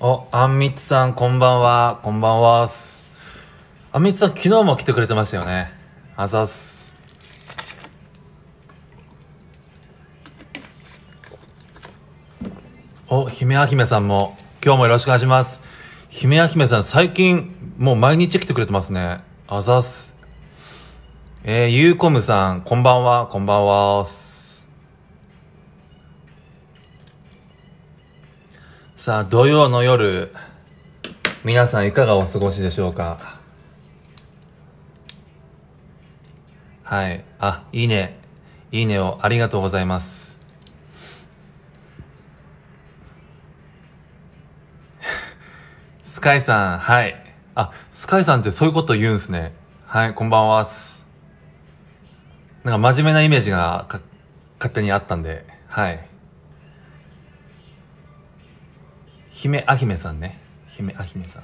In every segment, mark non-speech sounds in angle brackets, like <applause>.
お、あんみつさん、こんばんは。こんばんはす。あんみつさん、昨日も来てくれてましたよね。あざっす。お、姫あ姫さんも、今日もよろしくお願いします。姫あ姫さん、最近、もう毎日来てくれてますね。あざっす。えー、ゆうこむさん、こんばんは、こんばんはす。さあ、土曜の夜、皆さんいかがお過ごしでしょうかはい。あ、いいね。いいねをありがとうございます。<laughs> スカイさん、はい。あ、スカイさんってそういうこと言うんすね。はい、こんばんは。なんか真面目なイメージが勝手にあったんで、はい。姫あひめさんね。姫あ姫さん。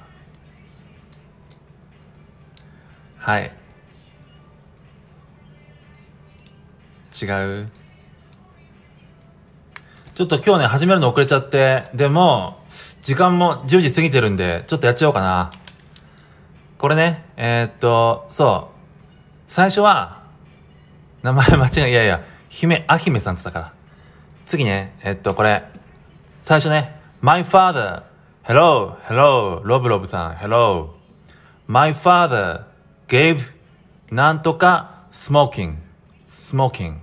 はい。違うちょっと今日ね、始めるの遅れちゃって、でも、時間も10時過ぎてるんで、ちょっとやっちゃおうかな。これね、えー、っと、そう。最初は、名前間違い、いやいや、姫、あひめさんって言ったから。次ね、えー、っと、これ、最初ね、My father. Hello, hello, ロブロブさん。Hello. My father gave なんとか smoking, smoking.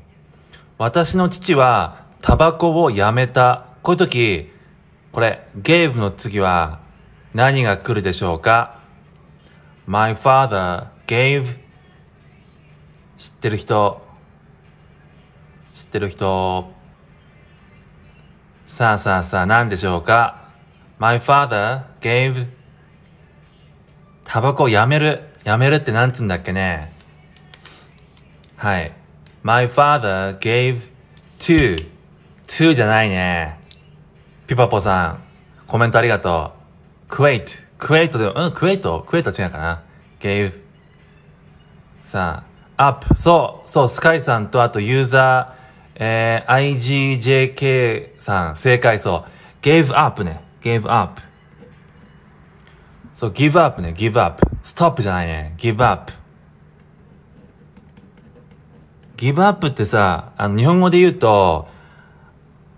私の父はタバコをやめた。こういう時、これ、gave の次は何が来るでしょうか ?My father gave 知ってる人知ってる人さあさあさあ、何でしょうか ?My father gave タバコやめる。やめるって何つうんだっけねはい。My father gave t o t o じゃないね。ピパポさん、コメントありがとう。クェイト。クエイトで、うん、クエイトクエイト違うかな ?gave. さあ、アップ。そう、そう、スカイさんとあとユーザー、えー、IGJK さん、正解そう。gave up ね。gave up。そう、give up ね。give up。stop じゃないね。give up。give up ってさ、あの、日本語で言うと、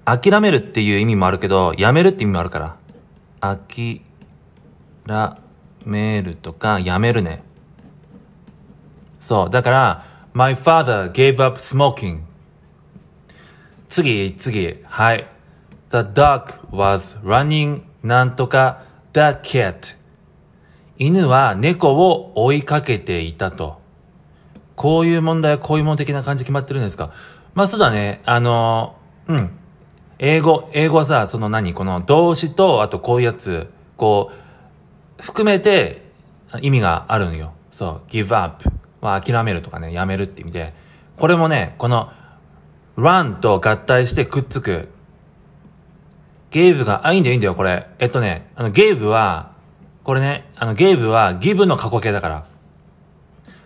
諦めるっていう意味もあるけど、やめるって意味もあるから。あきらめるとか、やめるね。そう。だから、my father gave up smoking. 次、次。はい。The dog was running なんとか the cat 犬は猫を追いかけていたと。こういう問題はこういう問的な感じ決まってるんですかまあそうだね。あの、うん。英語、英語はさ、その何この動詞と、あとこういうやつ、こう、含めて意味があるのよ。そう、give up は諦めるとかね、やめるって意味で。これもね、この run と合体してくっつくゲイブが、あ、いいんだよ、いいんだよ、これ。えっとね、あの、ゲイブは、これね、あの、ゲイブは、ギブの過去形だから。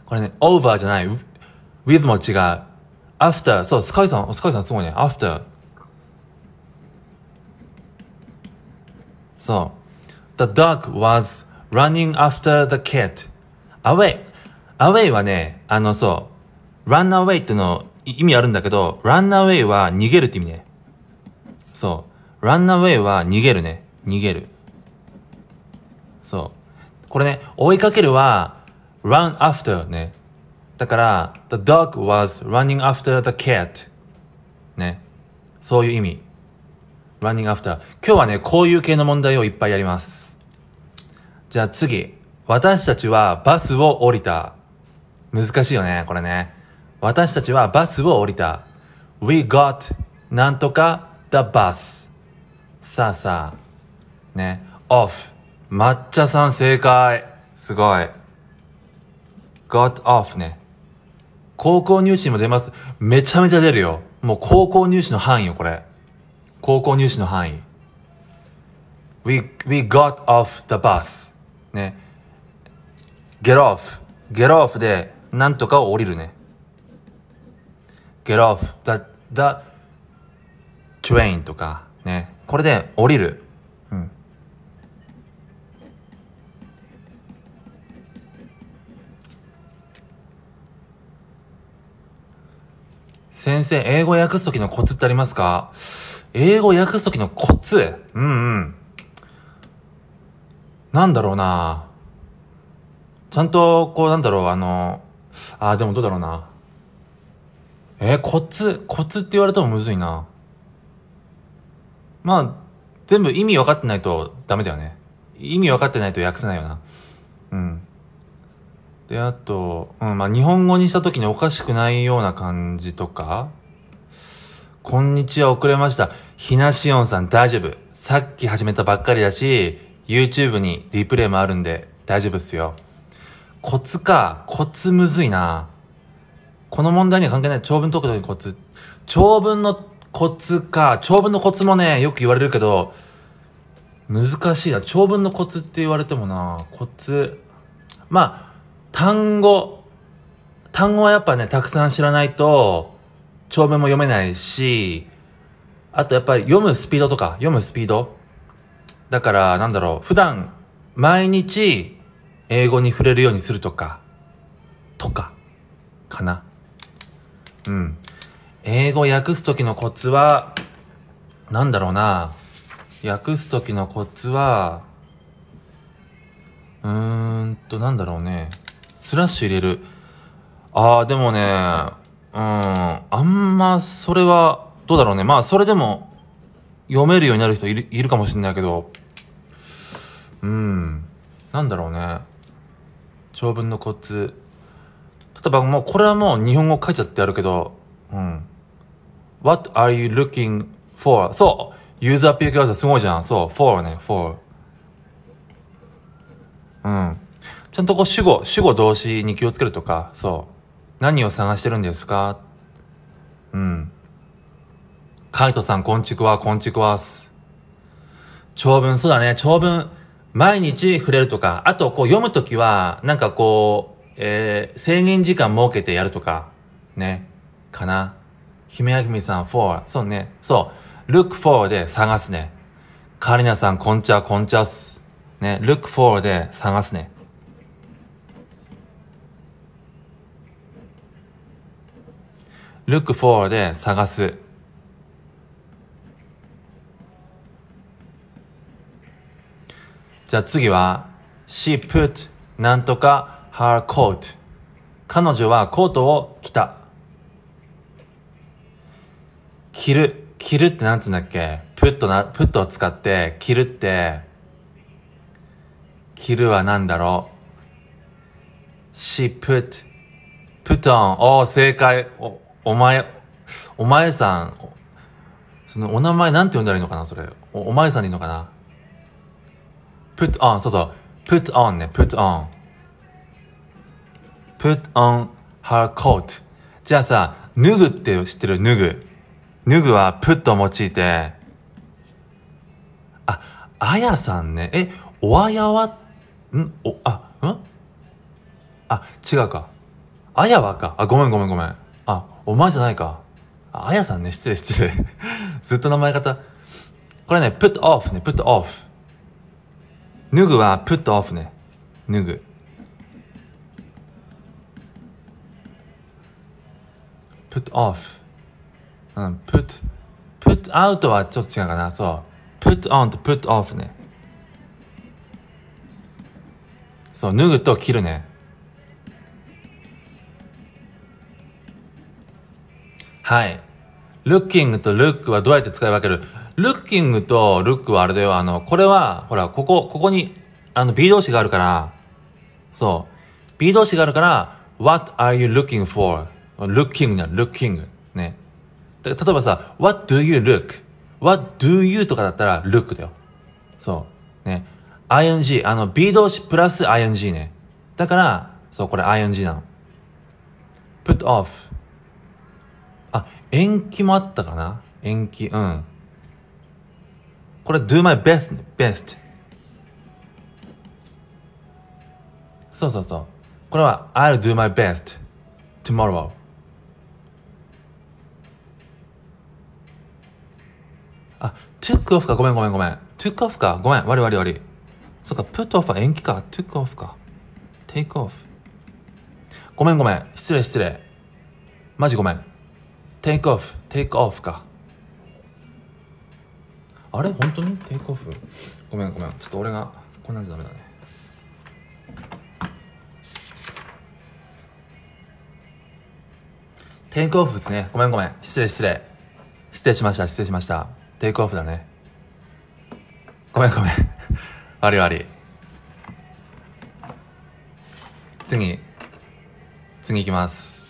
これね、オーバーじゃない、ウィズも違う。アフター、そう、スカイさん、スカイさんすごいね、アフター。そう。The dog was running after the cat. away. away はね、あの、そう、run away っての意味あるんだけど、run away は逃げるって意味ね。そう。ランナウェイは逃げるね。逃げる。そう。これね、追いかけるは run after ね。だから、the dog was running after the cat ね。そういう意味。running after。今日はね、こういう系の問題をいっぱいやります。じゃあ次。私たちはバスを降りた。難しいよね、これね。私たちはバスを降りた。We got なんとか the bus さあさあ、ね、オフ。抹茶さん正解。すごい。got off ね。高校入試にも出ます。めちゃめちゃ出るよ。もう高校入試の範囲よ、これ。高校入試の範囲。we, we got off the bus. ね。get off. get off で、なんとかを降りるね。get off the, the train とか、ね。これで降りる。うん。先生、英語訳すときのコツってありますか英語訳すときのコツうんうん。なんだろうなちゃんと、こう、なんだろう、あの、あ、でもどうだろうな。えー、コツ、コツって言われてもむずいな。まあ、全部意味分かってないとダメだよね。意味分かってないと訳せないよな。うん。で、あと、うん、まあ、日本語にした時におかしくないような感じとか、こんにちは遅れました。ひなしおんさん大丈夫。さっき始めたばっかりだし、YouTube にリプレイもあるんで大丈夫っすよ。コツか。コツむずいな。この問題には関係ない長文解くときにコツ。長文のコツか。長文のコツもね、よく言われるけど、難しいな。長文のコツって言われてもな、コツ。まあ、単語。単語はやっぱね、たくさん知らないと、長文も読めないし、あとやっぱり読むスピードとか、読むスピード。だから、なんだろう、普段、毎日、英語に触れるようにするとか、とか、かな。うん。英語訳す時のコツは、なんだろうな。訳す時のコツは、うーんと、なんだろうね。スラッシュ入れる。ああ、でもね、うん、あんま、それは、どうだろうね。まあ、それでも、読めるようになる人いるいるかもしれないけど、うん、なんだろうね。長文のコツ。例えばもう、これはもう日本語書いちゃってあるけど、うん。What are you looking for? そう。ユーザーピークアウトすごいじゃん。そう。for ね、for。うん。ちゃんとこう主語、主語動詞に気をつけるとか、そう。何を探してるんですかうん。カイトさん、こんちくわ、こんちくわす。長文、そうだね。長文、毎日触れるとか、あと、こう、読むときは、なんかこう、えー、制限時間設けてやるとか、ね、かな。姫やひ姫さん for。そうね。そう。look for で探すね。カリナさんこんちゃこんちゃっす。ね。look for で探すね。look for で探す。じゃあ次は、she put なんとか her coat。彼女はコートを着た。着る、着るってなんつうんだっけプットな、プットを使って着るって、着るは何だろう ?she put, put on. おー、正解。お、お前、お前さん、そのお名前なんて呼んだらいいのかなそれ。お、お前さんでいいのかな ?put on, そうそう。put on ね、put on. put on her coat. じゃあさ、脱ぐって知ってる脱ぐ。脱ぐはぷっと用いて、あ、あやさんね。え、おあやは、んお、あ、んあ、違うか。あやはか。あ、ごめんごめんごめん。あ、お前じゃないか。あ、あやさんね。失礼失礼。<laughs> ずっと名前方。これね、put off ね、put off。脱ぐは put off ね。脱ぐ。put off。うん、put, put out はちょっと違うかな。そう。put on と put off ね。そう、脱ぐと切るね。はい。looking と look はどうやって使い分ける ?looking と look はあれだよ。あの、これは、ほら、ここ、ここに、あの、B 動詞があるから、そう。B 動詞があるから、what are you looking for?looking な、looking ね。例えばさ、what do you look?what do you とかだったら look だよ。そう。ね。ing、あの、b 動詞プラス ing ね。だから、そう、これ ing なの。put off。あ、延期もあったかな延期、うん。これ do my best, best. そうそうそう。これは I'll do my best tomorrow. トゥックオフか。ごめんごめんごめん。トゥックオフか。ごめん。悪い悪い悪い。そっか、プットオフは延期か。トゥックオフか。テイクオフ。ごめんごめん。失礼失礼。マジごめん。テイクオフ、テイクオフか。あれ本当にテイクオフごめんごめん。ちょっと俺が、こんなんじゃダメだね。テイクオフですね。ごめんごめん。失礼失礼。失礼しました。失礼しました。テイクオフだね。ごめんごめん。<laughs> 悪い悪い。次。次行きます。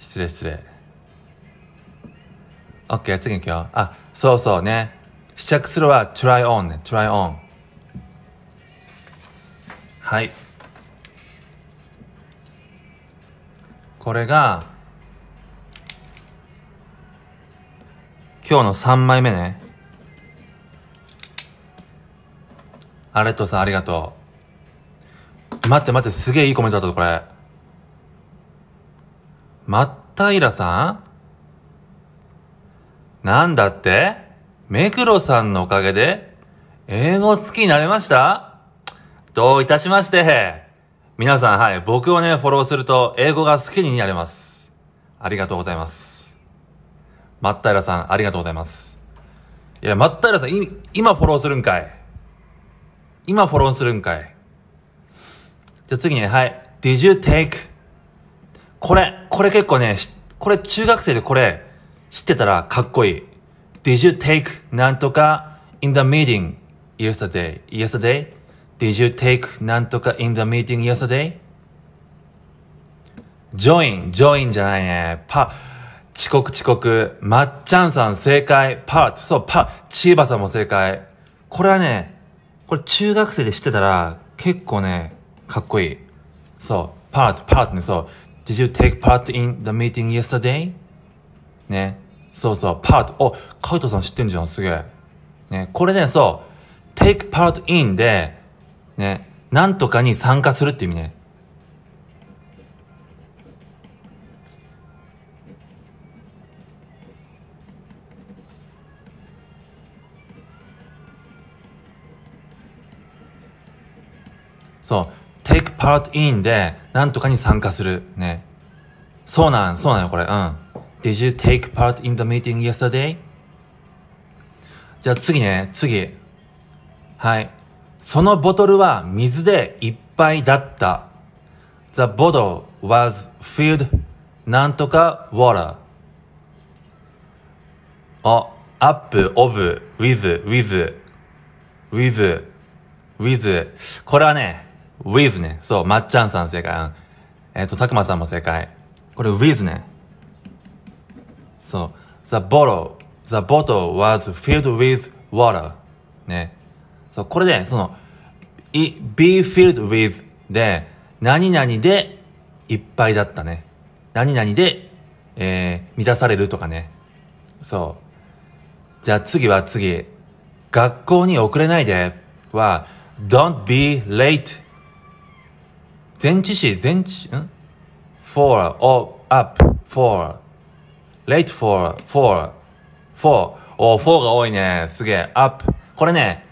失礼失礼。OK、次行くよ。あ、そうそうね。試着するは try on ね。try on。はい。これが、今日の3枚目ね。アレットさんありがとう。待って待って、すげえいいコメントだったぞ、これ。まったいらさんなんだって目黒さんのおかげで、英語好きになれましたどういたしまして。皆さん、はい、僕をね、フォローすると、英語が好きになれます。ありがとうございます。松平さん、ありがとうございます。いや、松平さん、い、今フォローするんかい。今フォローするんかい。じゃ次ね、はい。Did you take? これ、これ結構ね、これ中学生でこれ知ってたらかっこいい。Did you take なんとか in the meeting yesterday? Yesterday? Did you take なんとか in the meeting yesterday? join, join じゃないね。パ、遅刻遅刻、まっちゃんさん正解、パート、そう、パー、チーバさんも正解。これはね、これ中学生で知ってたら、結構ね、かっこいい。そう、パート、パートね、そう。Did you take part in the meeting yesterday? ね。そうそう、パート。お、カイトさん知ってんじゃん、すげえ。ね、これね、そう、take part in で、ね、なんとかに参加するって意味ね。そう、take part in で、なんとかに参加する。ね。そうなん、そうなんよ、これ。うん。Did you take part in the meeting yesterday? じゃあ次ね、次。はい。そのボトルは水でいっぱいだった。The bottle was filled なんとか water. あ、up, of, with, with, with, with. これはね、with ね。そう、まっちゃんさん正解。えっ、ー、と、たくまさんも正解。これ with ね。そう。The bottle, the bottle was filled with water. ね。そう、これで、その、be filled with で、何々でいっぱいだったね。何々で、えー、満たされるとかね。そう。じゃあ次は次。学校に遅れないでは、don't be late 前置詞、前置、ん ?for, or, up, for, late for, for, for. お、for が多いね。すげえ。up. これね、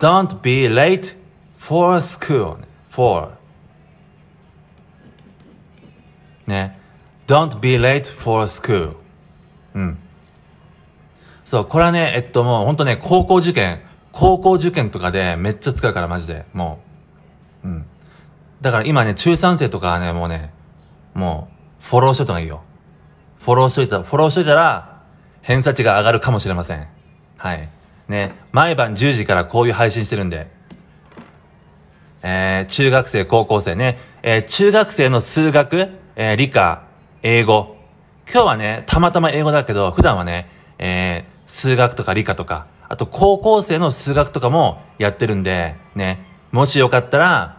don't be late for school. for. ね。don't be late for school. うん。そう、これはね、えっともうほんとね、高校受験、高校受験とかでめっちゃ使うからマジで、もう。うん。だから今ね、中3生とかはね、もうね、もう、フォローしといた方がいいよ。フォローしといた、フォローしといたら、偏差値が上がるかもしれません。はい。ね、毎晩10時からこういう配信してるんで、えー、中学生、高校生ね、えー、中学生の数学、えー、理科、英語。今日はね、たまたま英語だけど、普段はね、えー、数学とか理科とか、あと高校生の数学とかもやってるんで、ね、もしよかったら、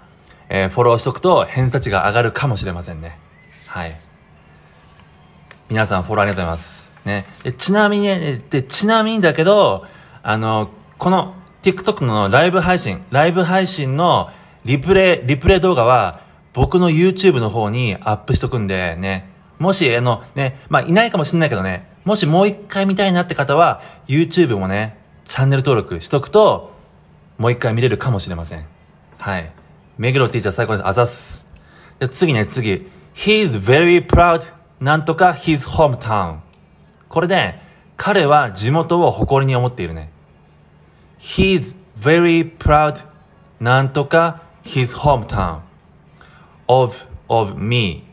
えー、フォローしとくと偏差値が上がるかもしれませんね。はい。皆さんフォローありがとうございます。ね。ちなみに、ね、で、ちなみにだけど、あの、この TikTok のライブ配信、ライブ配信のリプレイ、リプレイ動画は僕の YouTube の方にアップしとくんでね。もし、あの、ね、まあ、いないかもしれないけどね、もしもう一回見たいなって方は、YouTube もね、チャンネル登録しとくと、もう一回見れるかもしれません。はい。目黒ティーチャー最高です。あざす。で、次ね、次。He's very proud なんとか his hometown。これね、彼は地元を誇りに思っているね。He's very proud なんとか his hometown of, of me.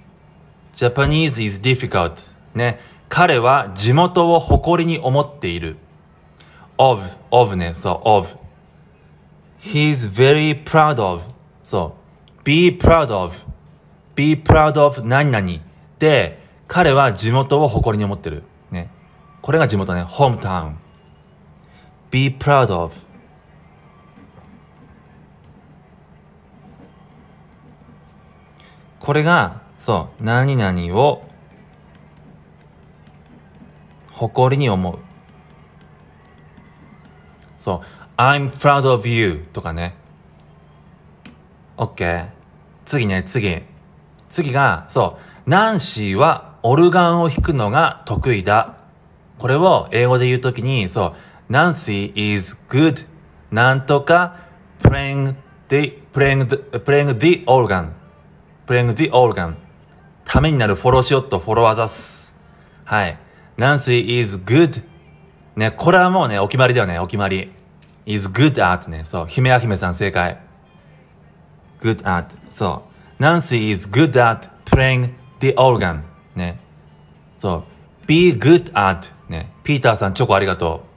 Japanese is difficult. ね。彼は地元を誇りに思っている。of, of ね、そう、of. He's very proud of そう。be proud of, be proud of 何々で、彼は地元を誇りに思ってる。ね。これが地元ね。ホームタウン。be proud of. これが、そう、何々を誇りに思う。そう、I'm proud of you とかね。OK。次ね、次。次が、そう。ナンシーはオルガンを弾くのが得意だ。これを英語で言うときに、そう。ナンシー is good. なんとか playing the, playing the, playing the organ. playing the organ. ためになるフォローしようとフォロワーザす。はい。ナンシー is good. ね、これはもうね、お決まりだよね、お決まり。is good at ね。そう。姫や姫さん正解。good at そう Nancy is good at playing the organ ねそう be good at ねピーターさんチョコありがとう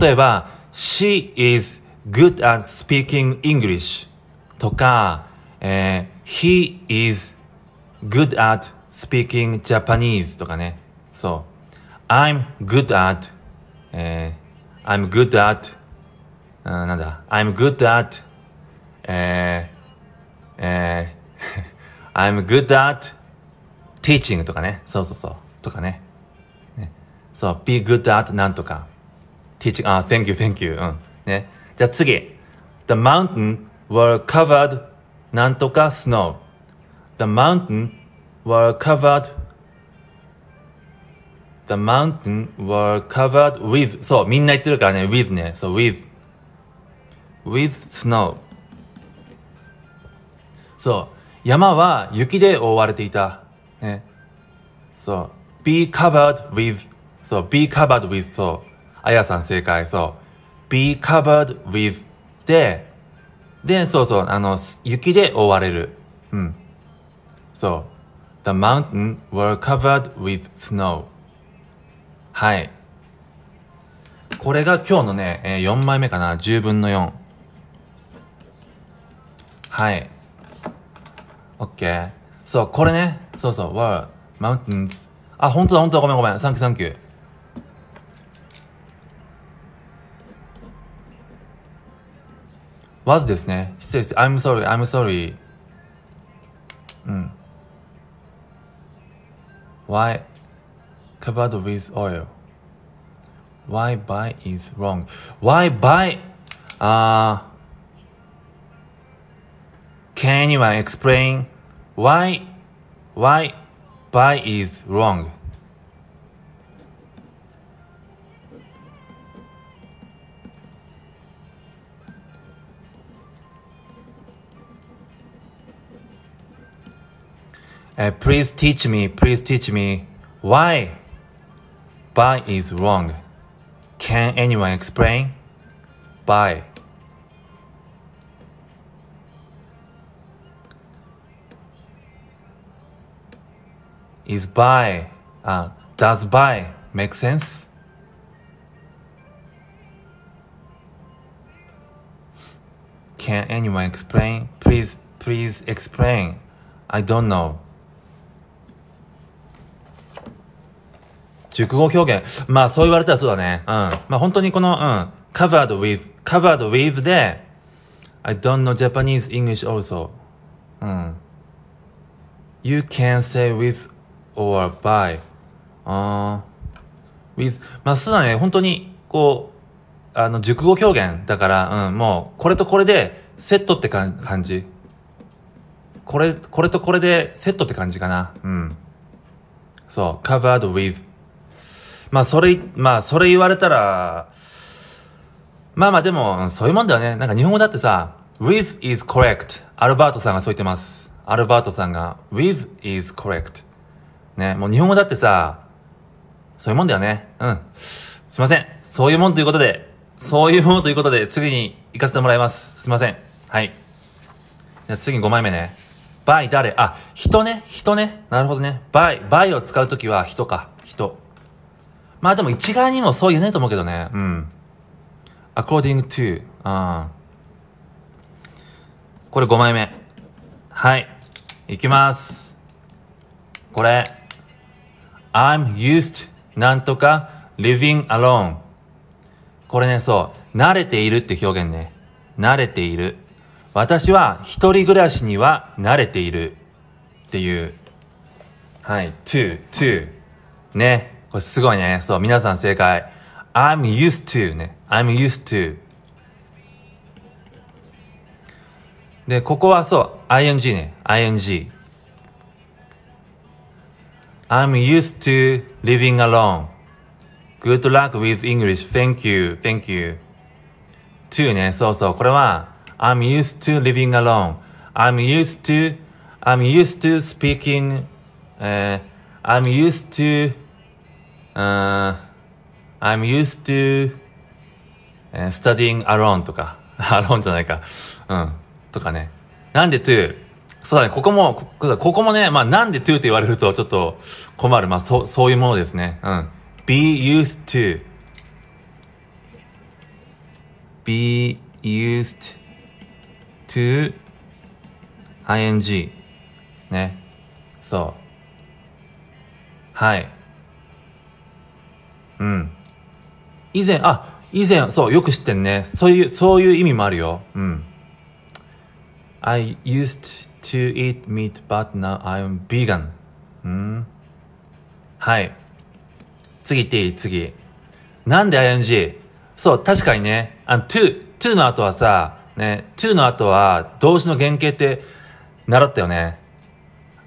例えば、she is good at speaking English とか、えー、he is good at speaking Japanese とかね。そう。I'm good at、え I'm good at あなんだ uh, I'm good at えー、えー、I'm uh, uh, <laughs> good at teaching とかねそうそうそうとかねねそう be good at teaching thank you thank you うんねじゃあ次 The mountain were covered なんとか snow The mountain were covered The mountain were covered with そう、みんな言ってるからね、with ね。そう、with. with snow. そう、山は雪で覆われていた。ね。そう、be covered with そう、be covered with そう。あやさん正解、そう。be covered with で、で、そうそう、あの、雪で覆われる。うん。そう。The mountain were covered with snow. はい。これが今日のね、えー、4枚目かな。10分の4。はい。OK。そう、これね。そうそう。Word. Mountains. あ、本当だ、本当だ。ごめん、ごめん。サンキュー、サンキュー。was ですね。失礼して。I'm sorry, I'm sorry. うん。why? covered with oil. Why buy is wrong. Why buy? Uh, can anyone explain why why buy is wrong? Uh, please teach me, please teach me why Buy is wrong. Can anyone explain? Buy. Is buy, uh, does buy make sense? Can anyone explain? Please, please explain. I don't know. 熟語表現。まあそう言われたらそうだね。うん。まあ本当にこの、うん。covered with, covered with で、I don't know Japanese English also. うん。You can say with or by. あー。with. まあそうだね。本当に、こう、あの、熟語表現だから、うん。もう、これとこれで、セットって感じ。これ、これとこれでセットって感じかな。うん。そう。covered with まあ、それ、まあ、それ言われたら、まあまあ、でも、そういうもんだよね。なんか日本語だってさ、with is correct。アルバートさんがそう言ってます。アルバートさんが with is correct。ね、もう日本語だってさ、そういうもんだよね。うん。すいません。そういうもんということで、そういうもんということで、次に行かせてもらいます。すいません。はい。じゃあ次5枚目ね。by 誰あ、人ね。人ね。なるほどね。by、by を使うときは人か。人。まあでも一概にもそう言えないと思うけどね。うん。according to, これ5枚目。はい。いきます。これ。I'm used なんとか living alone。これね、そう。慣れているって表現ね。慣れている。私は一人暮らしには慣れている。っていう。はい。to, to. ね。これすごいね。そう、皆さん正解。I'm used to ね。I'm used to. で、ここはそう、ing ね。ing。I'm used to living alone. Good luck with English. Thank you. Thank you. to ね。そうそう。これは、I'm used to living alone. I'm used to, I'm used to speaking, え h I'm used to uh, I'm used to studying alone とか、<laughs> alone じゃないか、うん、とかね。なんで to? そうだね、ここも、ここもね、まあなんで to って言われるとちょっと困る。まあそ、そういうものですね。うん。be used to be used to ing ね。そう。はい。うん。以前、あ、以前、そう、よく知ってんね。そういう、そういう意味もあるよ。うん。I used to eat meat, but now I'm vegan. うん。はい。次行っていい次。なんで ing? そう、確かにね。あの、to、to の後はさ、ね、to の後は動詞の原型って習ったよね。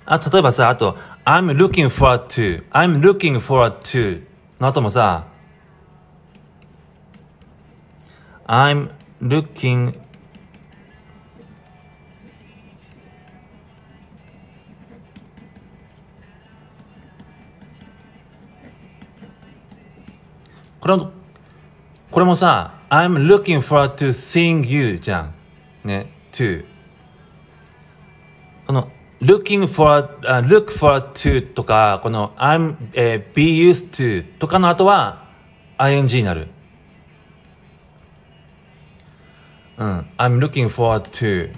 あ、例えばさ、あと、I'm looking for a to, I'm looking for a to の後もさ、I'm looking「これもこれもさ「I'm looking for to sing you」じゃんね to この looking for,、uh, look for to とか、この I'm,、uh, be used to とかの後は ing になる。うん。I'm looking forward to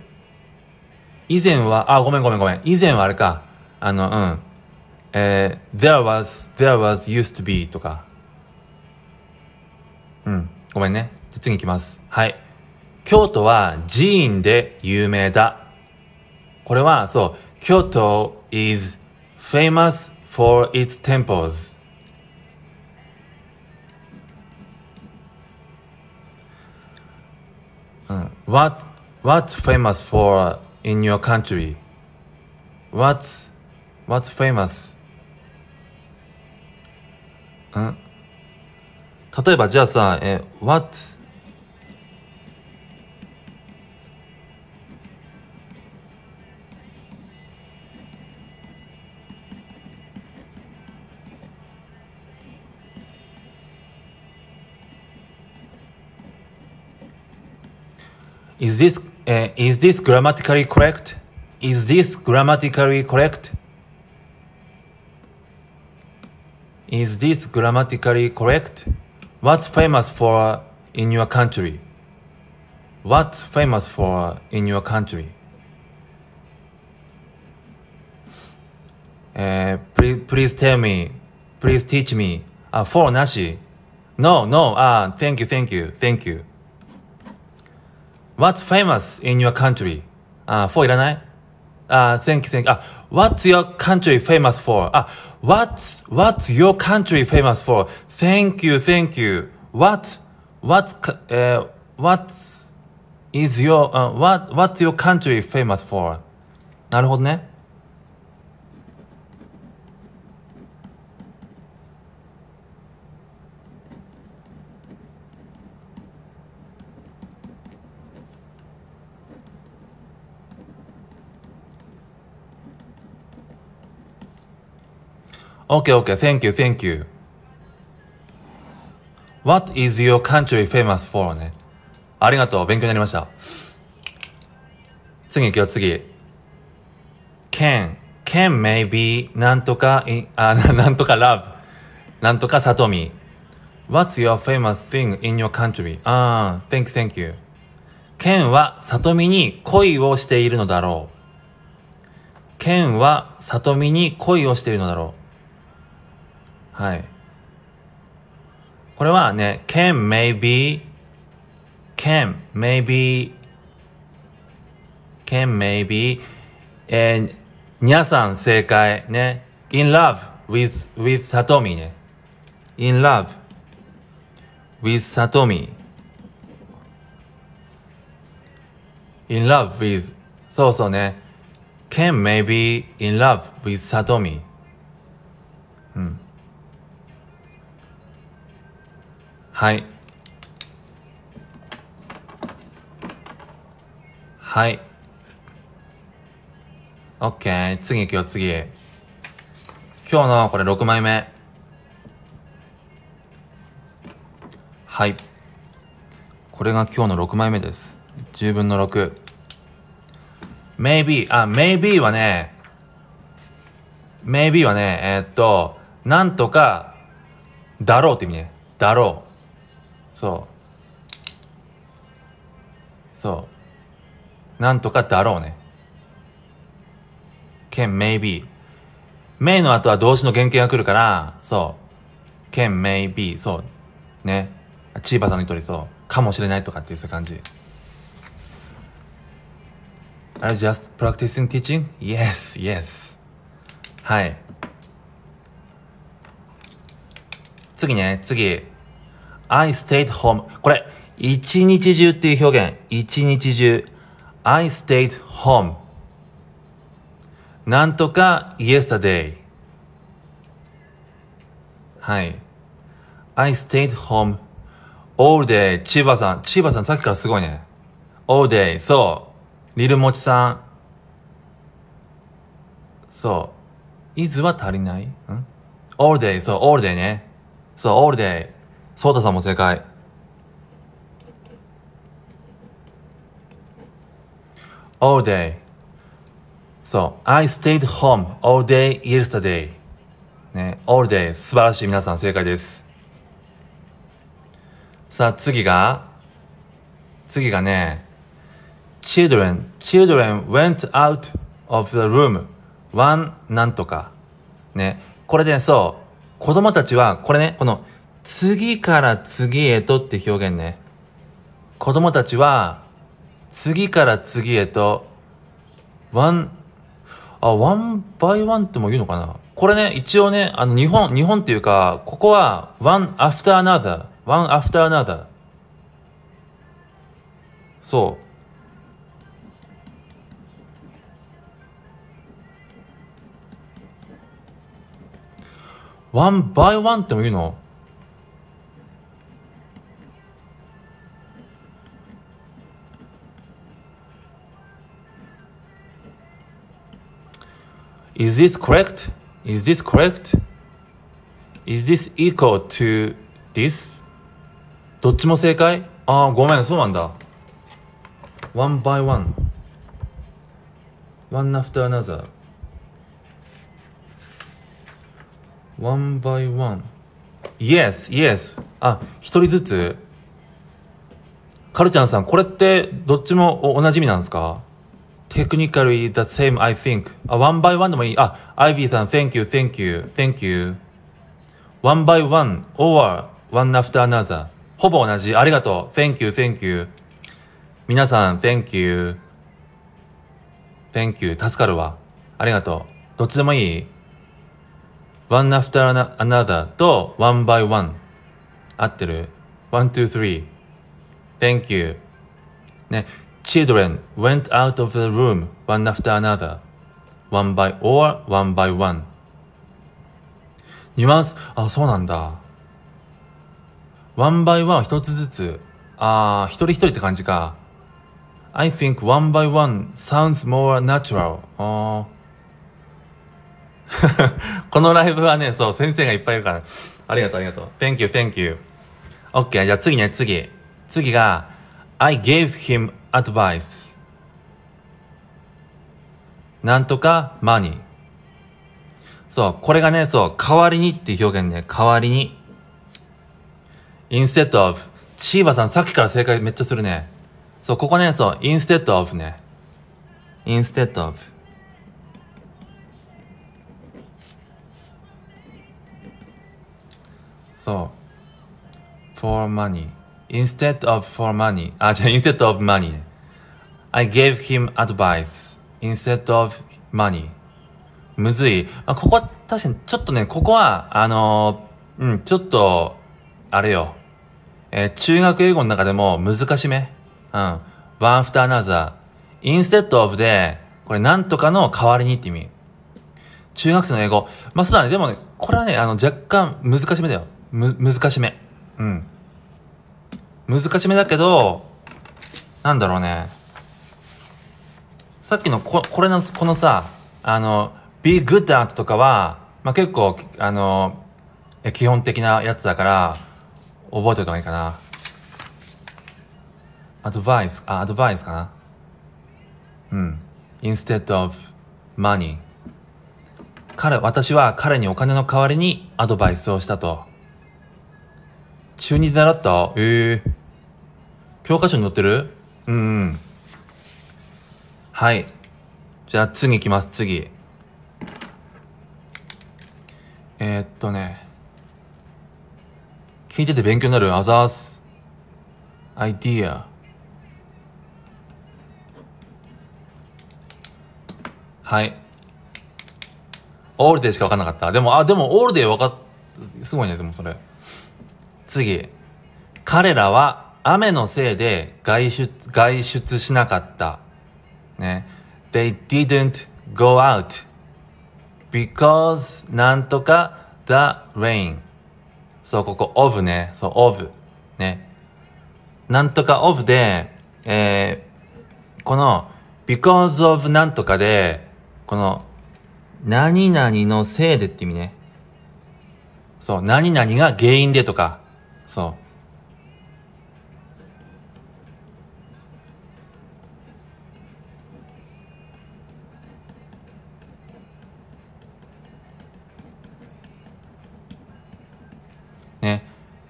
以前は、あ、ごめんごめんごめん。以前はあれか。あの、うん。えー、there was, there was, used to be とか。うん。ごめんね。次行きます。はい。京都は寺院で有名だ。これは、そう。Kyoto is famous for its temples. Uh, what what's famous for in your country? What's what's famous? ん例えばじゃあさ、え、what uh, Is this, uh, is this grammatically correct? Is this grammatically correct? Is this grammatically correct? What's famous for in your country? What's famous for in your country? Uh, please, please tell me. Please teach me. Uh, for なし。No, no. Ah, thank you, thank you, thank you. What's famous in your country? あ、for いらないあ、thank you, thank you. あ、What's your country famous for? あ、What's, what's your country famous for? Thank you, thank you. What, what, s え h what s is your,、uh, what, what's your country famous for? なるほどね。o k o k thank you, thank you. What is your country famous for? ね。ありがとう、勉強になりました。次行くよ、次。can, can maybe, なんとか、あ、なんとか love, なんとかさとみ。What's your famous thing in your country? ああ、thank you, thank you. ケンは里見に恋をしているのだろう。ケンは里見に恋をしているのだろう。はい。これはね、can maybe, can maybe, can maybe, えー、にゃさん正解ね。in love with, with さとみね。in love with さとみ。in love with そうそうね。can maybe in love with さとみ。うん。はいはい OK 次行くよ次今日のこれ6枚目はいこれが今日の6枚目です10分の6 maybe あ maybe はね maybe はねえー、っとなんとかだろうって意味ねだろうそうそうなんとかだろうね can maybe may の後は動詞の原型が来るからそう can maybe そうねチ千葉さんの言う通りそうかもしれないとかっていう感じ Are you just practicing teaching? Yes, yes. はい。次ね、次。I stayed home これ一日中っていう表現一日中 I stayed home なんとか yesterday はい I stayed home all day 千葉さん千葉さんさっきからすごいね all day そうリルモチさんそう is は足りないん all day そう all day ねそう all day ソータさんも正解。all day. そう。I stayed home all day yesterday. ね、all day 素晴らしい皆さん正解です。さあ次が、次がね、children, children went out of the room one なんとか。ね、これで、ね、そう、子供たちは、これね、この次から次へとって表現ね。子供たちは、次から次へと、ワン、あ、ワンバイワンっても言うのかなこれね、一応ね、あの、日本、日本っていうか、ここは、ワンアフターナ r a ワンアフターナ n e そう。ワンバイワンっても言うの Is this correct? Is this correct? Is this equal to this? どっちも正解ああ、ごめん、そうなんだ。one by one. one after another. one by one. yes, yes. あ、一人ずつ。カルちゃんさん、これってどっちもお同じみなんですか technically the same, I think. あ、one by one でもいい。あ、Ivy さん、thank you, thank you, thank you. one by one or one after another. ほぼ同じ。ありがとう。thank you, thank you. 皆さん、thank you. thank you. 助かるわ。ありがとう。どっちでもいい one after another と one by one 合ってる ?one, two, three. thank you. ね。Children went out of the room one after another, one by or one by one. ニュアンス、あ、そうなんだ。one by one 一つずつ、ああ、一人一人って感じか。I think one by one sounds more natural. このライブはね、そう、先生がいっぱいいるから。ありがとう、ありがとう。Thank you, thank you. OK, じゃあ次ね、次。次が、I gave him アドバイスなんとかマニーそう、これがね、そう、代わりにっていう表現ね、代わりに。instead of チーバさんさっきから正解めっちゃするね。そう、ここね、そう、instead of ね。instead of そう for money Instead of for money. あ、じゃあ instead of money. I gave him advice. Instead of money. むずい。あ、ここ、確かに、ちょっとね、ここは、あのー、うん、ちょっと、あれよ。えー、中学英語の中でも難しめ。うん。one after another. instead of で、これなんとかの代わりにって意味。中学生の英語。まあ、そうだね。でもね、これはね、あの、若干難しめだよ。む、難しめ。うん。難しめだけど、なんだろうね。さっきのこ、これの、このさ、あの、be good at とかは、まあ、結構、あの、基本的なやつだから、覚えておいた方がいいかな。アドバイス、あ、アドバイスかな。うん。instead of money. 彼、私は彼にお金の代わりにアドバイスをしたと。中二で習ったええー教科書に載ってるうん。はい。じゃあ次行きます、次。えー、っとね。聞いてて勉強になる、アザース。アイディア。はい。オールデーしか分かんなかった。でも、あ、でもオールデー分かっ、すごいね、でもそれ。次。彼らは雨のせいで外出、外出しなかった。ね。They didn't go out because なんとか the rain. そう、ここ of ね。そう、of。ね。なんとか of で、えー、この because of なんとかで、この何々のせいでって意味ね。そう、何々が原因でとか、そう。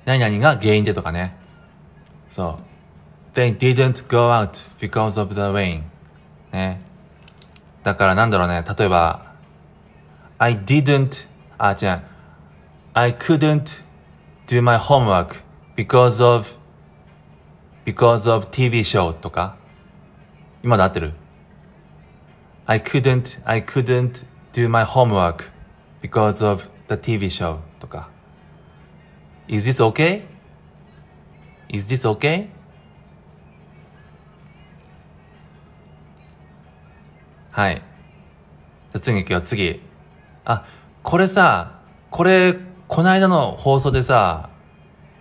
何々が原因でとかね。そう。They didn't go out because of the rain. ね。だからなんだろうね。例えば、I didn't, あ、違う。I couldn't do my homework because of, because of TV show とか。今で合ってる ?I couldn't, I couldn't do my homework because of the TV show とか。Is this okay? Is this okay? はい。次行くよ、次。あ、これさ、これ、こないだの放送でさ、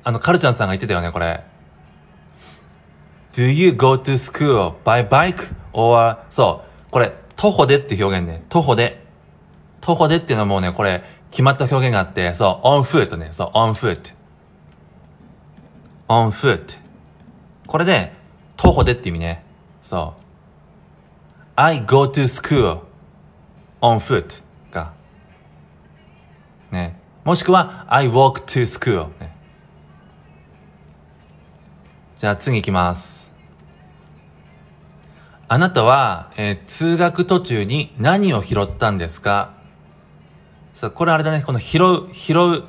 あの、カルちゃんさんが言ってたよね、これ。Do you go to school by bike or, そう、これ、徒歩でって表現ね。徒歩で。徒歩でっていうのはもうね、これ、決まった表現があって、そう、on foot ね。そう、on foot。on foot。これで、徒歩でって意味ね。そう。I go to school on foot が。ね。もしくは、I walk to school、ね。じゃあ次行きます。あなたは、えー、通学途中に何を拾ったんですかそう、これあれだね、この拾う、拾う、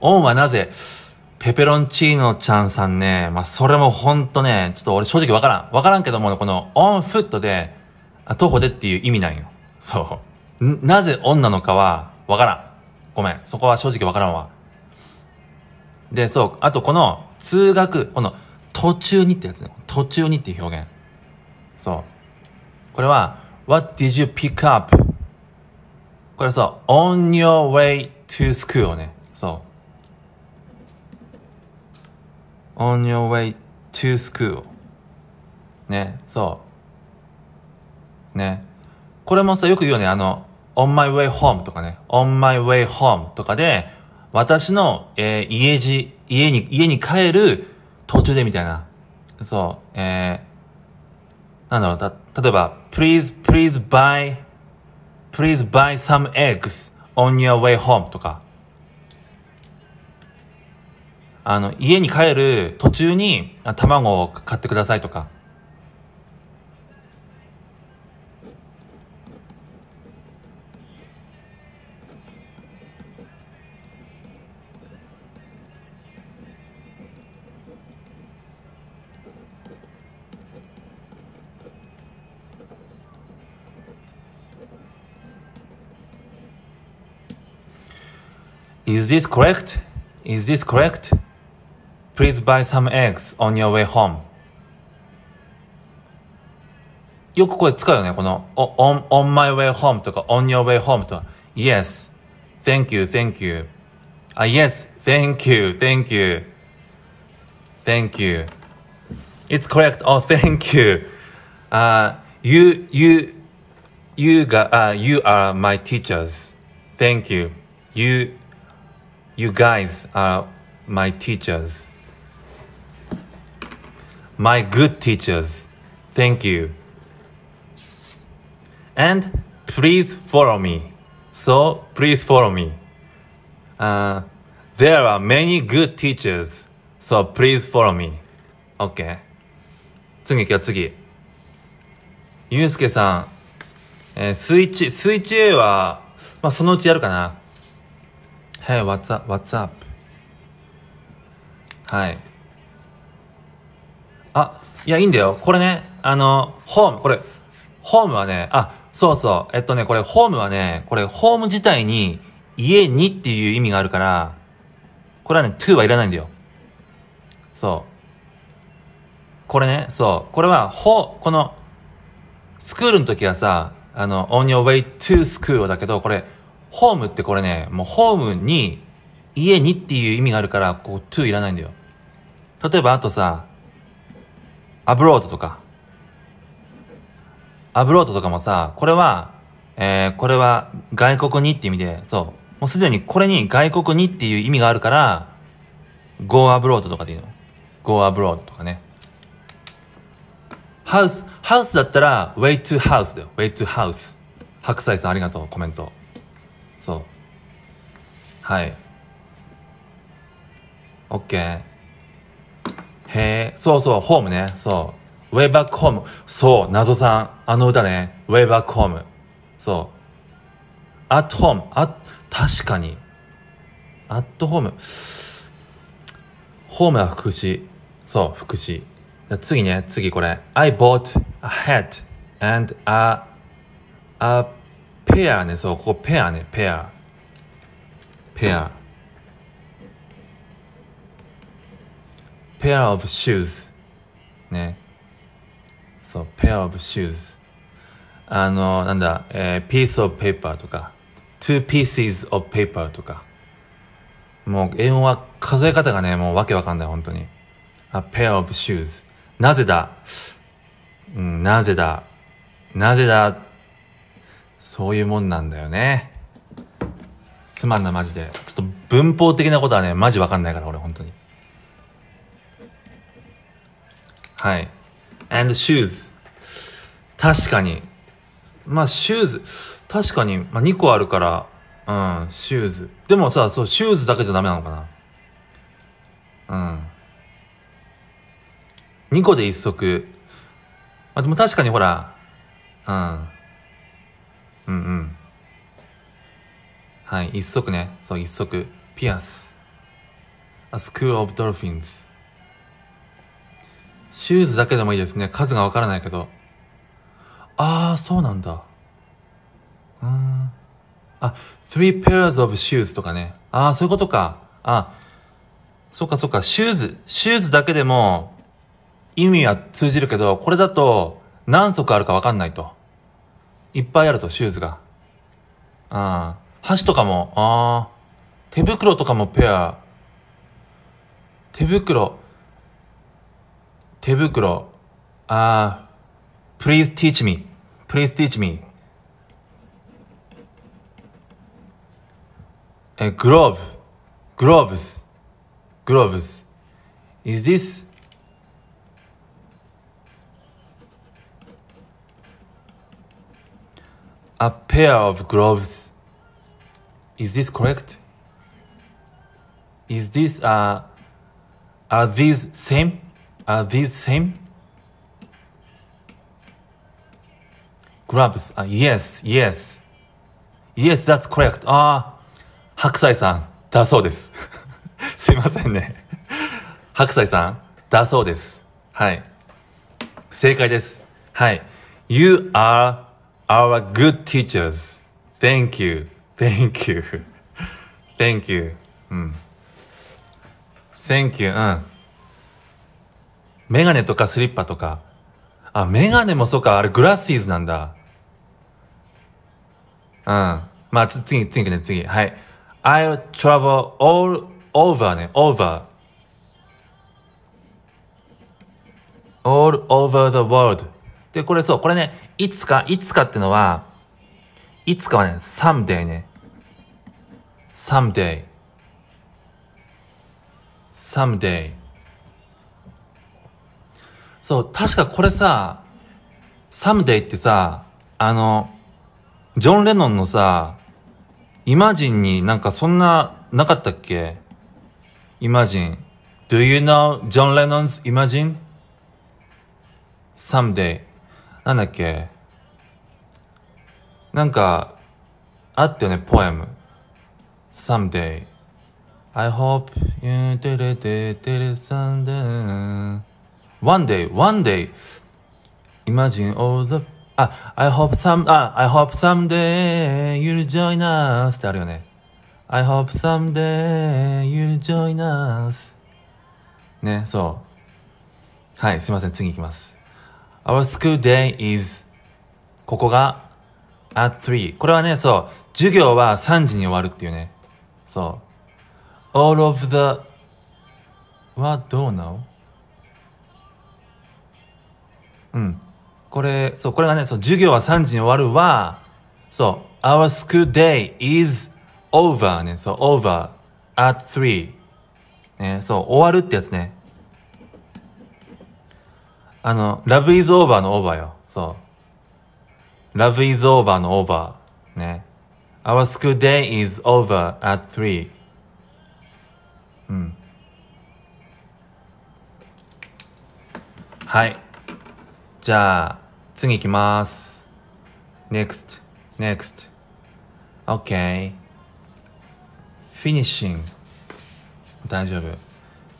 オンはなぜ、ペペロンチーノちゃんさんね、まあ、それもほんとね、ちょっと俺正直わからん。わからんけども、このオンフットで、徒歩でっていう意味なんよ。そう。なぜオンなのかは、わからん。ごめん。そこは正直わからんわ。で、そう。あと、この、通学、この、途中にってやつね。途中にっていう表現。そう。これは、What did you pick up これそう、on your way to school ね。そう。on your way to school。ね、そう。ね。これもさ、よく言うよね。あの、on my way home とかね。on my way home とかで、私の、えー、家路、家に、家に帰る途中でみたいな。そう、えー、なんだろう、た、例えば、please, please buy Please buy some eggs on your way home とか。あの、家に帰る途中に卵を買ってくださいとか。Is this correct? Is this correct? Please buy some eggs on your way home. よくこれ使うよね。この、on, on my way home とか on your way home とか。Yes, thank you, thank you. yes, thank you, thank you. Thank you. It's correct. Oh, thank you. Uh, you, you, you, got, uh, you are my teachers. Thank you. You You guys are my teachers. My good teachers. Thank you. And please follow me. So please follow me. Uh, there are many good teachers. So please follow me. OK. 次行くよ、次。ゆうすけさん。えー、スイッチ、スイッチ A は、まあ、そのうちやるかな。Hey, what's up? What's up? はい。あ、いや、いいんだよ。これね、あの、ホーム、これ、ホームはね、あ、そうそう、えっとね、これ、ホームはね、これ、ホーム自体に、家にっていう意味があるから、これはね、to はいらないんだよ。そう。これね、そう。これは、ほ、この、スクールの時はさ、あの、on your way to school だけど、これ、ホームってこれね、もうホームに、家にっていう意味があるから、こう、to いらないんだよ。例えばあとさ、アブロードとか。アブロードとかもさ、これは、えー、これは外国にって意味で、そう。もうすでにこれに外国にっていう意味があるから、go abroad とかでいいの。go abroad とかね。ハウス、ハウスだったら way to house だよ。way to house。白菜さんありがとう、コメント。そうはい OK へえそうそうホームねそうウェ a バ k h ホームそう謎さんあの歌ねウェ a バ k h ホームそうアットホームあ確かにアットホームホームは副詞そう副詞次ね次これ I bought a hat and a, a ペアね、そう、ここペアね、ペア。ペア。ペア of shoes。ね。そう、ペア of shoes。あの、なんだ、えー、piece of paper とか、two pieces of paper とか。もう、英語は数え方がね、もうわけわかんない、本当に。あ、ペア i r of shoes. なぜだ、うん、なぜだなぜだそういうもんなんだよね。すまんな、マジで。ちょっと文法的なことはね、マジわかんないから、俺、本当に。はい。and shoes. 確かに。まあ、シューズ。確かに、まあ、2個あるから、うん、シューズ。でもさ、そう、シューズだけじゃダメなのかな。うん。2個で1足。まあ、でも確かにほら、うん。うんうん。はい、一足ね。そう、一足。ピアス。A School of Dolphins。シューズだけでもいいですね。数がわからないけど。ああ、そうなんだ。うん。あ、three pairs of shoes とかね。ああ、そういうことか。あ、そうかそうか。シューズ。シューズだけでも意味は通じるけど、これだと何足あるかわかんないと。いっぱいあると、シューズが。ああ、箸とかも、ああ、手袋とかもペア。手袋、手袋、ああ、please teach me, please teach me. え、グローブ、グローブス、グローブス。Is this a pair of gloves. Is this correct? Is this uh, are these same? Are these same? Gloves. Uh, yes, yes. Yes, that's correct. ああ、白菜さん、だそうです。すいませんね。白菜さん、だそうです。はい。正解です。はい。You ah, <laughs> are our good teachers. Thank you. Thank you. Thank you. うん。Thank you. うん。メガネとかスリッパとか。あ、メガネもそうか。あれグラスシーズなんだ。うん。まあ、次、次ね、次。はい。I'll travel all over ね。over. all over the world. で、これそう。これね、いつか、いつかってのは、いつかはね、someday ね。someday。someday。そう、確かこれさ、someday ってさ、あの、ジョン・レノンのさ、イマジンになんかそんな、なかったっけイマジン。Do you know John Lennon's Imagine? Someday. なんだっけなんかあったよねポエム Someday I hope you did it, did it someday One day, one day Imagine all the あ、I hope some, あ、I hope someday you'll join us ってあるよね I hope someday you'll join us ね、そうはい、すいません、次行きます Our school day is ここが at 3これはね、そう、授業は3時に終わるっていうね。そう。all of the はどうなのうん。これ、そう、これがね、そう、授業は3時に終わるは、そう、our school day is over ね、そう、over at 3。ね、そう、終わるってやつね。あの、ラブイズオーバーのオーバーよ。そう。ラブイズオーバーのオーバー。ね。Our school day is over at three. うん。はい。じゃあ、次行きます。next, next. Okay. finishing. 大丈夫。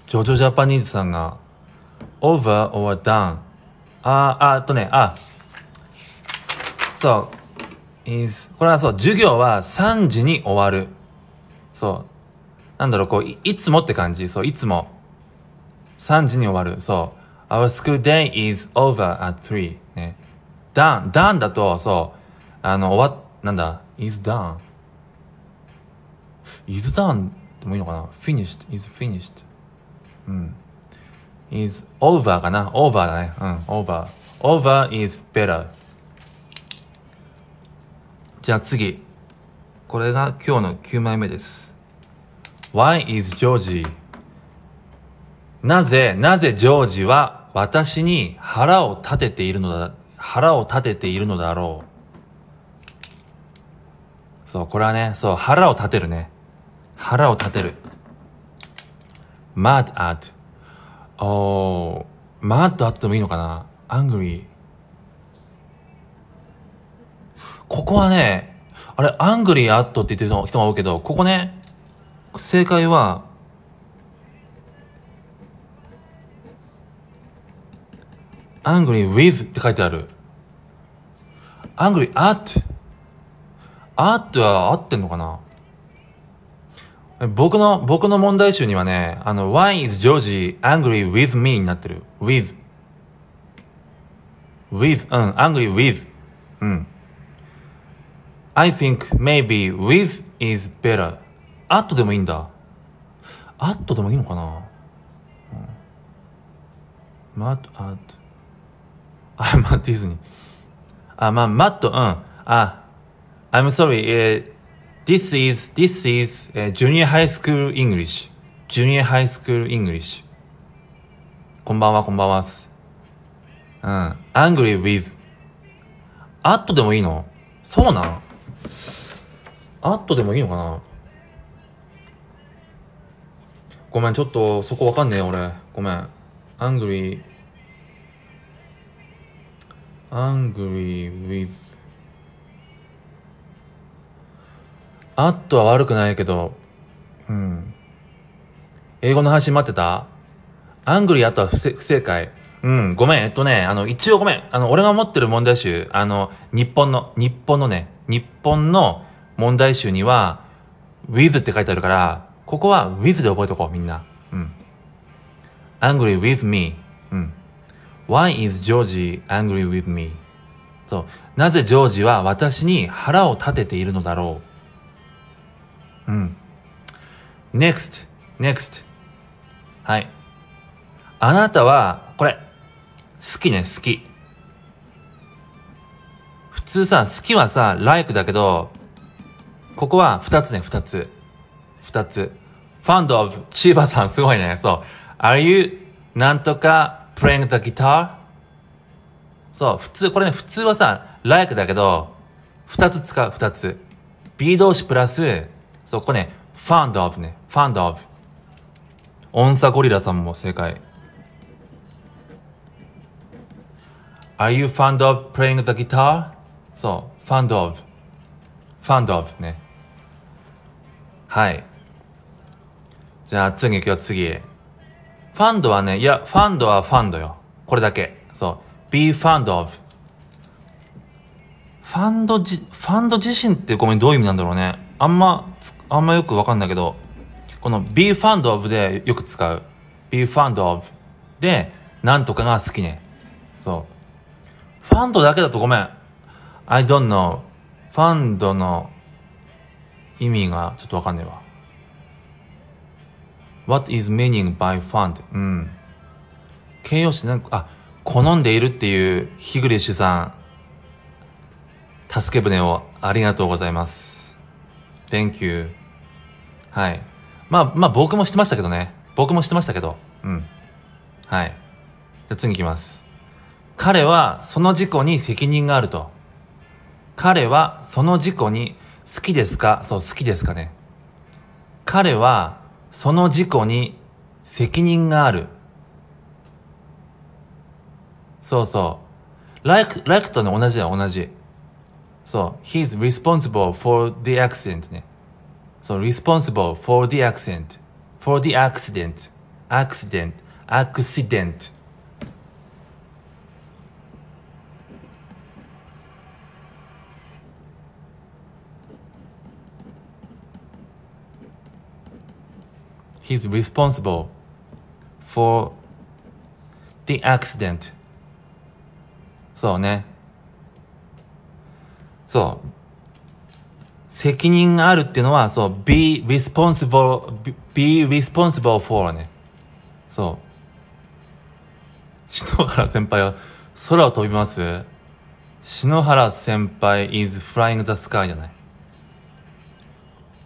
ジョジョジャパニーズさんが over or down ああとねあそう is これはそう授業は3時に終わるそうなんだろうこういいつもって感じそういつも3時に終わるそう our school day is over at 3ね done done だとそうあの終わなんだ is done is done でもいいのかな finished is finished うん is over かな ?over だね。うん、over。over is better. じゃあ次。これが今日の9枚目です。Why is Georgie? なぜ、なぜジョージは私に腹を立てているのだ、腹を立てているのだろう。そう、これはね、そう、腹を立てるね。腹を立てる。mad at おー、マッとあってもいいのかなアングリー。ここはね、あれ、アングリーアットって言ってる人が多いけど、ここね、正解は、アングリー with って書いてある。アングリー at。ットは合ってんのかな僕の、僕の問題集にはね、あの、why is Georgie angry with me になってる。with. with, うん、angry with. うん。I think maybe with is better. あとでもいいんだ。あとでもいいのかな、m ん、t ット、あ、あ、マットディズニー。あ、まあ、マ t ト、うん。あ、I'm sorry, This is, this is、uh, Junior High School English. Junior High School English. こんばんは、こんばんは。うん。angry with. あっとでもいいのそうなんあっとでもいいのかなごめん、ちょっとそこわかんねえ、俺。ごめん。angry angry with あとは悪くないけど、うん。英語の話待ってたアングリーあとは不正不正解。うん、ごめん。えっとね、あの、一応ごめん。あの、俺が持ってる問題集、あの、日本の、日本のね、日本の問題集には、with って書いてあるから、ここは with で覚えとこう、みんな。うん。angry with me. うん。why is Georgie angry with me? そう。なぜジョージは私に腹を立てているのだろううん。next, next. はい。あなたは、これ、好きね、好き。普通さ、好きはさ、like だけど、ここは二つね、二つ。二つ。f u n d of Chiba さんすごいね。そう。are you なんとか playing the guitar? そう、普通、これね、普通はさ、like だけど、二つ使う、二つ。B 動詞プラス、そこね、ファンドオブね、ファンドオブ。オンサゴリラさんも正解。Are you fond of playing the guitar? そう、fond of。fond of ね。はい。じゃあ次行くよ、次。ファンドはね、いや、ファンドはファンドよ。これだけ。そう。be fond of。ファンドじ、ファンド自身ってごめん、どういう意味なんだろうね。あんまつあんまよくわかんないけど、この be fond of でよく使う。be fond of で、なんとかが好きね。そう。ファンドだけだとごめん。I don't know. ファンドの意味がちょっとわかんないわ。What is meaning by fund? うん。形容詞なんか、あ、好んでいるっていう、ヒグリッシュさん。助け舟をありがとうございます。Thank you. はい。まあ、まあ、僕もしてましたけどね。僕もしてましたけど。うん。はい。じゃ次行きます。彼はその事故に責任があると。彼はその事故に好きですかそう、好きですかね。彼はその事故に責任がある。そうそう。like, like とね、同じだよ、同じ。So he's responsible for the accident So responsible for the accident. For the accident. Accident. Accident. He's responsible for the accident. そうね。そう。責任があるっていうのは、そう、be responsible, be responsible for ね。そう。篠原先輩は空を飛びます篠原先輩 is flying the sky じゃない。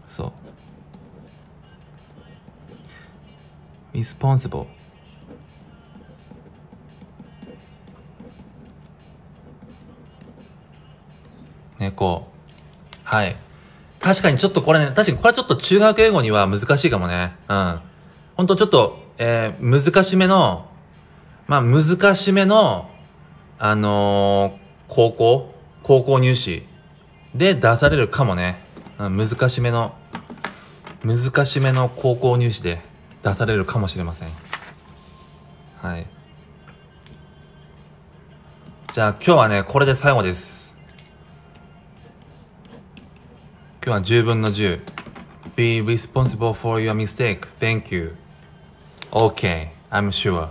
そう。responsible. 猫。はい。確かにちょっとこれね、確かにこれはちょっと中学英語には難しいかもね。うん。ほんとちょっと、えー、難しめの、まあ難しめの、あのー、高校、高校入試で出されるかもね。うん、難しめの、難しめの高校入試で出されるかもしれません。はい。じゃあ今日はね、これで最後です。今日は10分の10。Be responsible for your mistake. Thank you. Okay, I'm sure.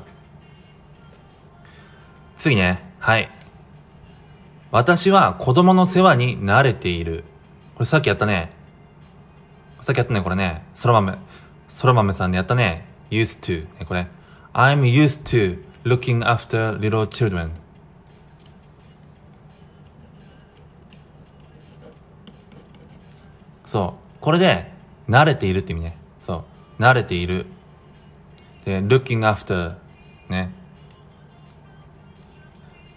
次ね。はい。私は子供の世話に慣れている。これさっきやったね。さっきやったね、これね。そら豆。そら豆さんでやったね。used to ね、これ。I'm used to looking after little children. そう。これで、慣れているって意味ね。そう。慣れている。で、looking after。ね。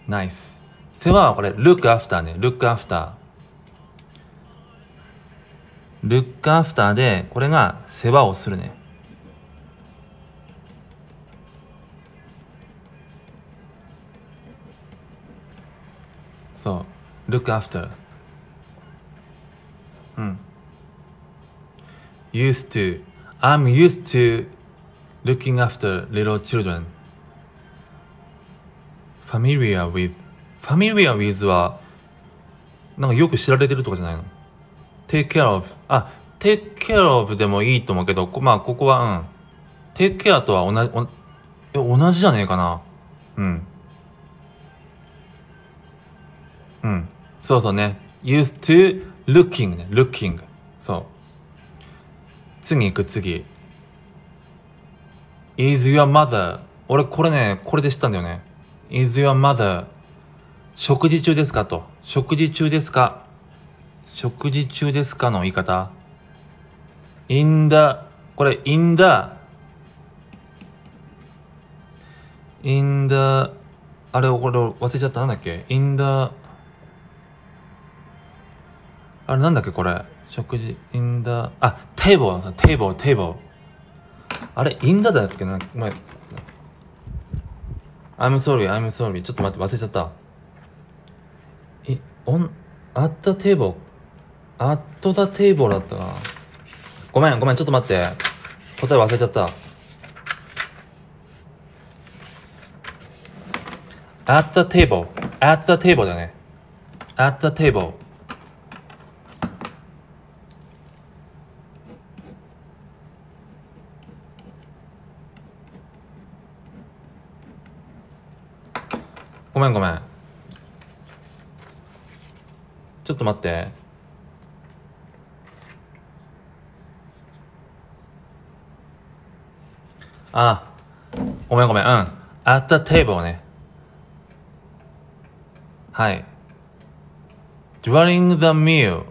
ナイス。世話はこれ、look after ね。look after。look after で、これが世話をするね。そう。look after。used to I'm used to looking after little children familiar with familiar with はなんかよく知られてるとかじゃないの take care of あ take care of でもいいと思うけどまあここはうん take care とは同じ同じじゃねえかなうんうんそうそうね used to looking ね looking そう次行く次 Is your mother 俺これねこれで知ったんだよね Is your mother 食事中ですかと食事中ですか食事中ですかの言い方 in the これ in the in the あれをこれ忘れちゃったなんだっけ in the あれなんだっけこれ食事、インダー、あ、テーブル、テーブル、テーブル。あれ、インダーだっけな、前。I'm sorry, I'm sorry. ちょっと待って、忘れちゃった。え、オン、あったテーボー。アットザテーボーだったな。ごめん、ごめん、ちょっと待って。答え忘れちゃった。at the table at the table だね at the table ごめんごめん。ちょっと待って。あごめんごめん。うん。at the table ね。はい。during the meal.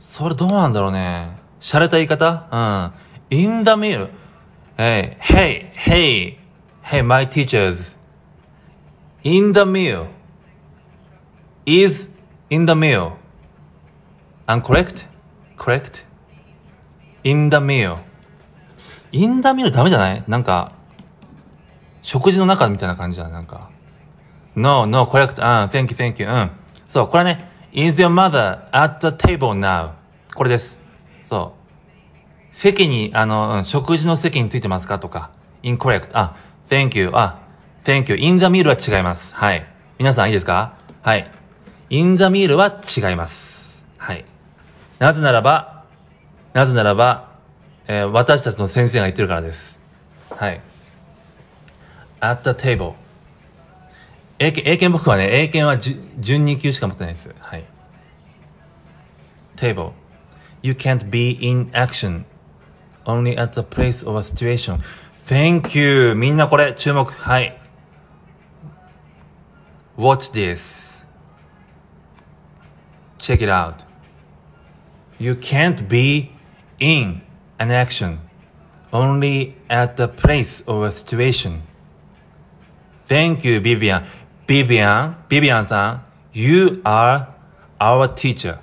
それどうなんだろうね。洒落た言い方うん。in the meal. Hey, hey, hey, hey, my teachers. in the meal is in the meal uncorrect correct in the meal in the meal ダメじゃないなんか食事の中みたいな感じだなんか no no correct うん thank you thank you うんそうこれね is your mother at the table now これですそう席にあの、うん、食事の席についてますかとか incorrect あ thank you あ Thank you. In the meal は違います。はい。皆さんいいですかはい。In the meal は違います。はい。なぜならば、なぜならば、えー、私たちの先生が言ってるからです。はい。at the table. 英検、英検僕はね、英検は準2級しか持ってないです。はい。table. You can't be in action. Only at the place o f a situation. Thank you. みんなこれ、注目。はい。Watch this. Check it out. You can't be in an action, only at the place or a situation. Thank you, Vivian. Vivian, Vivian san, you are our teacher.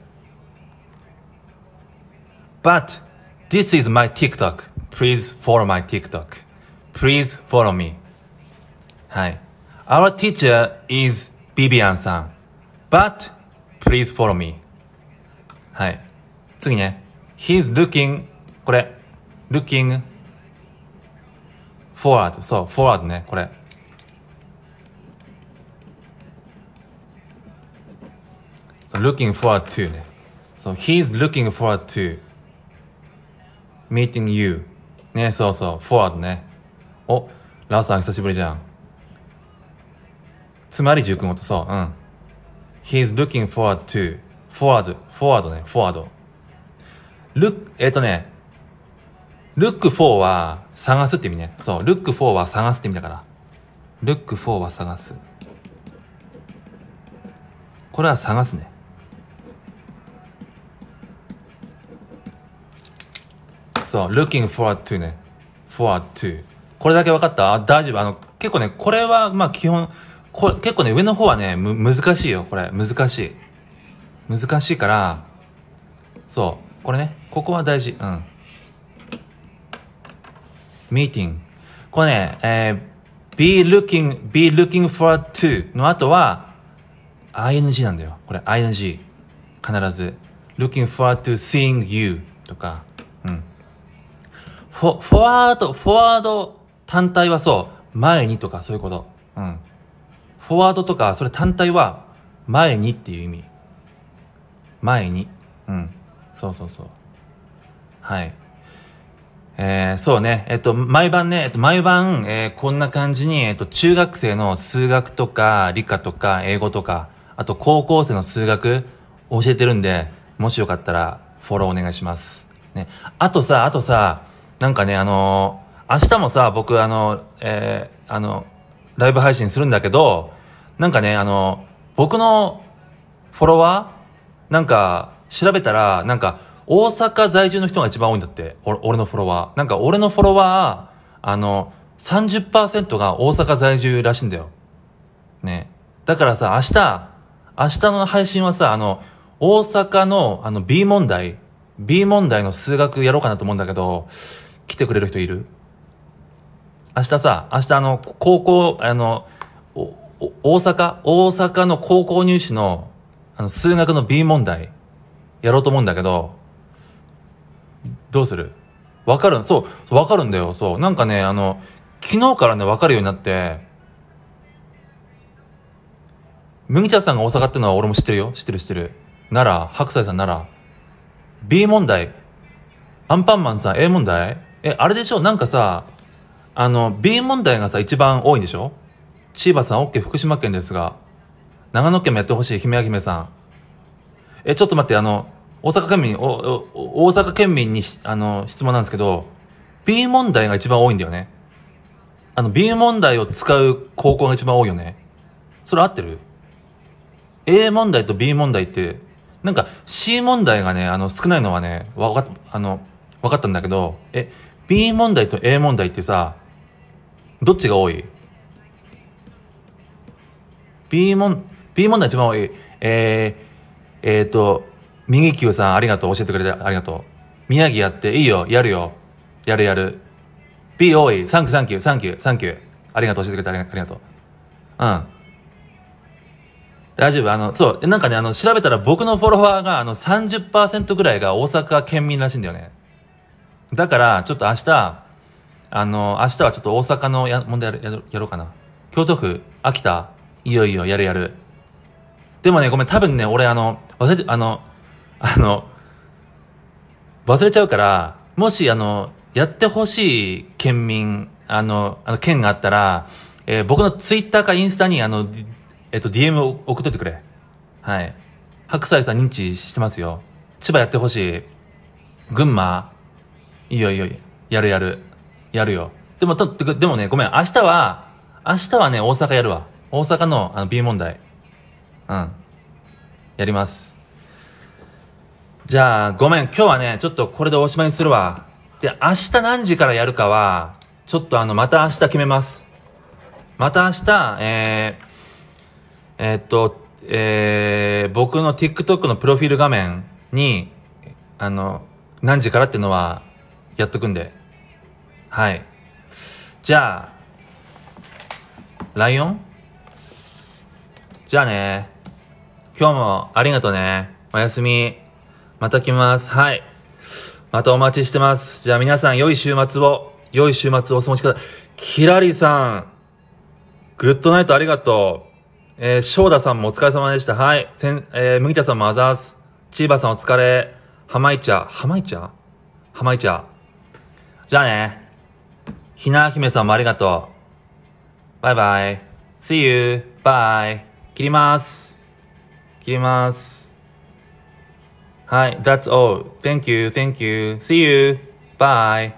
But this is my TikTok. Please follow my TikTok. Please follow me. Hi. Our teacher is Vivian but please follow me. はい。次ね。He's looking, これ。looking forward. そう、forward ね、これ。So, looking forward to ね。So, he's looking forward to meeting you. ね、そうそう、forward ね。お、ラスさん久しぶりじゃん。つまり、熟語とそう。うん。He's looking forward to. forward, forward ね、forward. look, えっ、ー、とね、look for は探すって意味ね。そう、look for は探すって意味だから。look for は探す。これは探すね。そう、looking forward to ね。forward to。これだけ分かった大丈夫。あの、結構ね、これは、まあ基本、こ結構ね、上の方はね、む、難しいよ、これ。難しい。難しいから、そう。これね、ここは大事。うん。ミーティング。これね、えー、be looking, be looking for to の後は、ing なんだよ。これ ing。必ず。looking for to seeing you とか。うん。フォ、フォワード、フォワード単体はそう。前にとかそういうこと。うん。フォワードとか、それ単体は、前にっていう意味。前に。うん。そうそうそう。はい。えー、そうね。えっと、毎晩ね、えっと、毎晩、えー、こんな感じに、えっと、中学生の数学とか、理科とか、英語とか、あと高校生の数学、教えてるんで、もしよかったら、フォローお願いします。ね。あとさ、あとさ、なんかね、あのー、明日もさ、僕、あの、えー、あの、ライブ配信するんだけど、なんかね、あの、僕のフォロワーなんか、調べたら、なんか、大阪在住の人が一番多いんだって。俺のフォロワー。なんか、俺のフォロワー、あの、30%が大阪在住らしいんだよ。ね。だからさ、明日、明日の配信はさ、あの、大阪の、あの、B 問題、B 問題の数学やろうかなと思うんだけど、来てくれる人いる明日さ、明日あの、高校、あの、大阪、大阪の高校入試の、あの、数学の B 問題、やろうと思うんだけど、どうするわかるそう、わかるんだよ、そう。なんかね、あの、昨日からね、わかるようになって、麦茶さんが大阪ってのは俺も知ってるよ。知ってる知ってる。なら、白菜さんなら、B 問題。アンパンマンさん A 問題え、あれでしょなんかさ、あの、B 問題がさ、一番多いんでしょチーバさん、OK、福島県ですが、長野県もやってほしい、姫や姫さん。え、ちょっと待って、あの、大阪県民、おお大阪県民にあの質問なんですけど、B 問題が一番多いんだよね。あの、B 問題を使う高校が一番多いよね。それ合ってる ?A 問題と B 問題って、なんか C 問題がね、あの、少ないのはね、わかっ、あの、分かったんだけど、え、B 問題と A 問題ってさ、どっちが多い B 問、B 問題一番多い。えー、えっ、ー、と、右球さんありがとう。教えてくれてありがとう。宮城やって、いいよ、やるよ。やるやる。B 多い。サンクサンキュー、サンキュー、サンキュー。ありがとう、教えてくれてありがとう。うん。大丈夫。あの、そう、なんかね、あの、調べたら僕のフォロワーが、あの30、ぐらいが大阪県民らしいんだよね。だから、ちょっと明日、あの、明日はちょっと大阪のや問題やろうかな。京都府、秋田、いよいよ、やるやる。でもね、ごめん、多分ね、俺あの、忘れあの、あの、忘れちゃうから、もしあの、やってほしい県民、あの、あの、県があったら、えー、僕のツイッターかインスタに、あの、えっ、ー、と、DM を送っといてくれ。はい。白菜さん認知してますよ。千葉やってほしい。群馬、いいよいいよ、やるやる。やるよ。でも、と、でもね、ごめん、明日は、明日はね、大阪やるわ。大阪のあの B 問題。うん。やります。じゃあ、ごめん。今日はね、ちょっとこれでおしまいにするわ。で、明日何時からやるかは、ちょっとあの、また明日決めます。また明日、えー、えー、っと、えー、僕の TikTok のプロフィール画面に、あの、何時からっていうのは、やっとくんで。はい。じゃあ、ライオンじゃあね。今日もありがとね。おやすみ。また来ます。はい。またお待ちしてます。じゃあ皆さん、良い週末を、良い週末をお過ごしください。キラリさん、グッドナイトありがとう。えー、翔太さんもお疲れ様でした。はい。せん、えー、麦田さんもあざーす。チーバさんお疲れ。ハマイチャ。ハマイチャハマイチャ。じゃあね。ひな姫さんもありがとう。バイバイ。See you. Bye. 切ります。切ります。はい。That's all. Thank you. Thank you. See you. Bye.